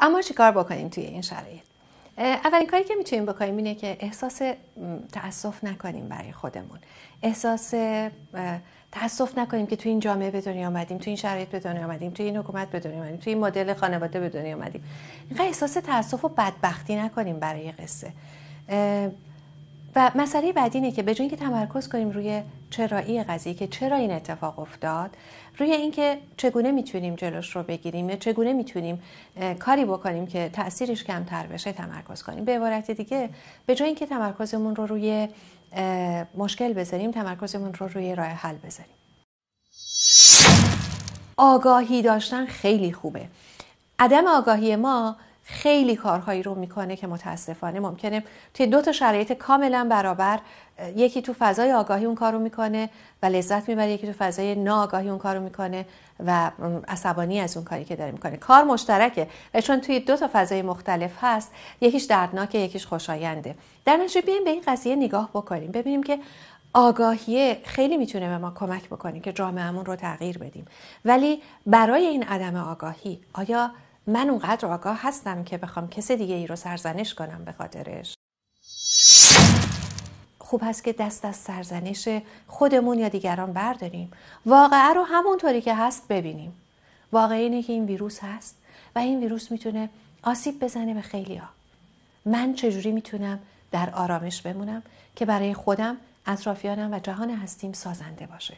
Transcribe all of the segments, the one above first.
اما چیکار بکنیم توی این شرایط اولین کاری که میتونیم بکنیم اینه که احساس تاسف نکنیم برای خودمون احساس تاسف نکنیم که تو این جامعه به دنیا آمدیم تو این شرایط به دنیا آمدیم تو این حکومت به دنیا آمدیم توی این مدل خانواده به دنیا آمدیم اینقدر احساس تاسف و بدبختی نکنیم برای قصه و مسئله بعدی اینه که به که تمرکز کنیم روی چرایی قضیه که چرا این اتفاق افتاد روی اینکه چگونه میتونیم جلوش رو بگیریم یا چگونه میتونیم کاری بکنیم که تاثیرش کمتر بشه تمرکز کنیم به عبارت دیگه به جای اینکه تمرکزمون رو روی مشکل بذاریم تمرکزمون رو روی راه حل بذاریم آگاهی داشتن خیلی خوبه عدم آگاهی ما خیلی کارهایی رو میکنه که متاسفانه ممکنه توی دو تا شرایط کاملا برابر یکی تو فضای آگاهی اون کارو میکنه و لذت میبره یکی تو فضای ناآگاهی اون کارو میکنه و عصبانی از اون کاری که داره میکنه کار مشترکه و چون توی دو تا فضای مختلف هست یکیش دردناکه یکیش خوشاینده در نتیجه بیایم به این قضیه نگاه بکنیم ببینیم که آگاهی خیلی میتونه به ما کمک بکنه که جامعهمون رو تغییر بدیم ولی برای این عدم آگاهی آیا من اونقدر آگاه هستم که بخوام کسی دیگه ای رو سرزنش کنم به خاطرش خوب هست که دست از سرزنش خودمون یا دیگران برداریم واقعه رو همونطوری که هست ببینیم واقعه اینه که این ویروس هست و این ویروس میتونه آسیب بزنه به خیلی ها. من چجوری میتونم در آرامش بمونم که برای خودم اطرافیانم و جهان هستیم سازنده باشه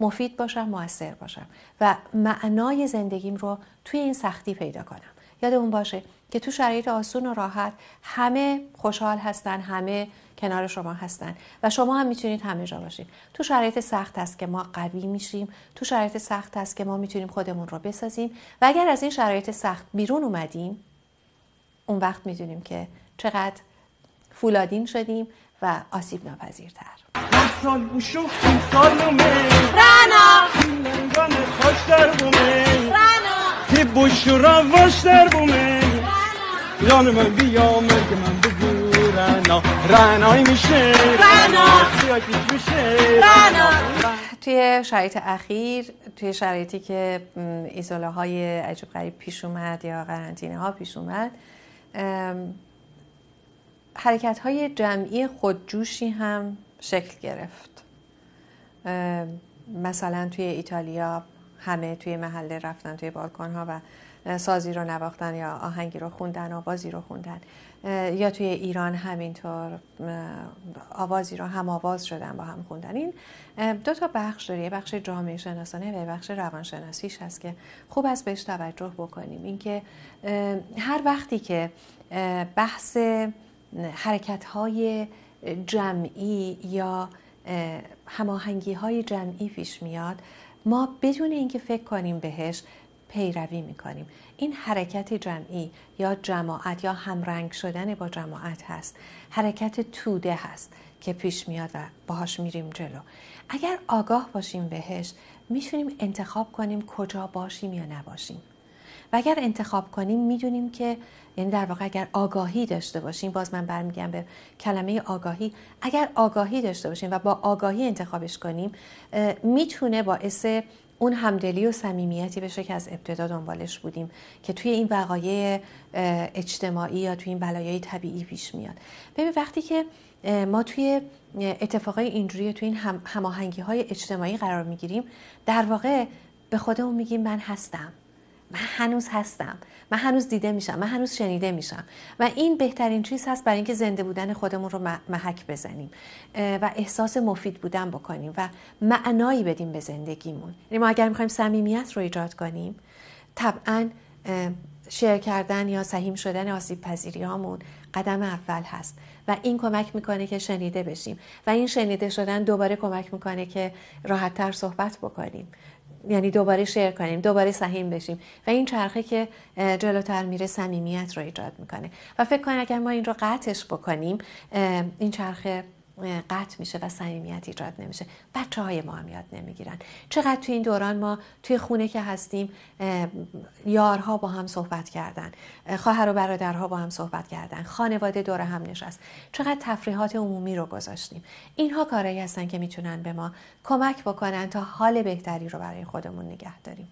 مفید باشم موثر باشم و معنای زندگیم رو توی این سختی پیدا کنم یادمون باشه که تو شرایط آسون و راحت همه خوشحال هستن همه کنار شما هستن و شما هم میتونید همه جا باشید تو شرایط سخت هست که ما قوی میشیم تو شرایط سخت هست که ما میتونیم خودمون رو بسازیم و اگر از این شرایط سخت بیرون اومدیم اون وقت میدونیم که چقدر فولادین شدیم و آسیب ناپذیرتر سال بوشو این سال نومه رانا لنگان خوش در بومه رانا تی بوشو را واش در بومه جان من بیا مرگ من بگو رانا رانای میشه رانا سیاکیش میشه رانا توی شرایط اخیر توی شرایطی که ایزوله های عجب غریب پیش اومد یا قرنطینه ها پیش اومد حرکت های جمعی خودجوشی هم شکل گرفت مثلا توی ایتالیا همه توی محله رفتن توی بالکن ها و سازی رو نواختن یا آهنگی رو خوندن آوازی رو خوندن یا توی ایران همینطور آوازی رو هم آواز شدن با هم خوندن این دو تا بخش داره یه بخش جامعه شناسانه و بخش روانشناسیش هست که خوب است بهش توجه بکنیم اینکه هر وقتی که بحث حرکت های جمعی یا هماهنگی های جمعی پیش میاد ما بدون اینکه فکر کنیم بهش پیروی میکنیم این حرکت جمعی یا جماعت یا همرنگ شدن با جماعت هست حرکت توده هست که پیش میاد و باهاش میریم جلو اگر آگاه باشیم بهش میتونیم انتخاب کنیم کجا باشیم یا نباشیم و اگر انتخاب کنیم میدونیم که یعنی در واقع اگر آگاهی داشته باشیم باز من برمیگم به کلمه آگاهی اگر آگاهی داشته باشیم و با آگاهی انتخابش کنیم میتونه باعث اون همدلی و صمیمیتی بشه که از ابتدا دنبالش بودیم که توی این وقایع اجتماعی یا توی این بلایای طبیعی پیش میاد ببین وقتی که ما توی اتفاقای اینجوری توی این هماهنگی‌های های اجتماعی قرار میگیریم در واقع به خودمون میگیم من هستم من هنوز هستم من هنوز دیده میشم من هنوز شنیده میشم و این بهترین چیز هست برای اینکه زنده بودن خودمون رو محک بزنیم و احساس مفید بودن بکنیم و معنایی بدیم به زندگیمون یعنی ما اگر میخوایم صمیمیت رو ایجاد کنیم طبعا شیر کردن یا سهیم شدن آسیب پذیری هامون قدم اول هست و این کمک میکنه که شنیده بشیم و این شنیده شدن دوباره کمک میکنه که راحتتر صحبت بکنیم یعنی دوباره شیر کنیم دوباره سهیم بشیم و این چرخه که جلوتر میره صمیمیت رو ایجاد میکنه و فکر کنید اگر ما این رو قطعش بکنیم این چرخه قطع میشه و صمیمیت ایجاد نمیشه بچه های ما هم یاد نمیگیرن چقدر توی این دوران ما توی خونه که هستیم یارها با هم صحبت کردن خواهر و برادرها با هم صحبت کردن خانواده دور هم نشست چقدر تفریحات عمومی رو گذاشتیم اینها کارهایی هستن که میتونن به ما کمک بکنن تا حال بهتری رو برای خودمون نگه داریم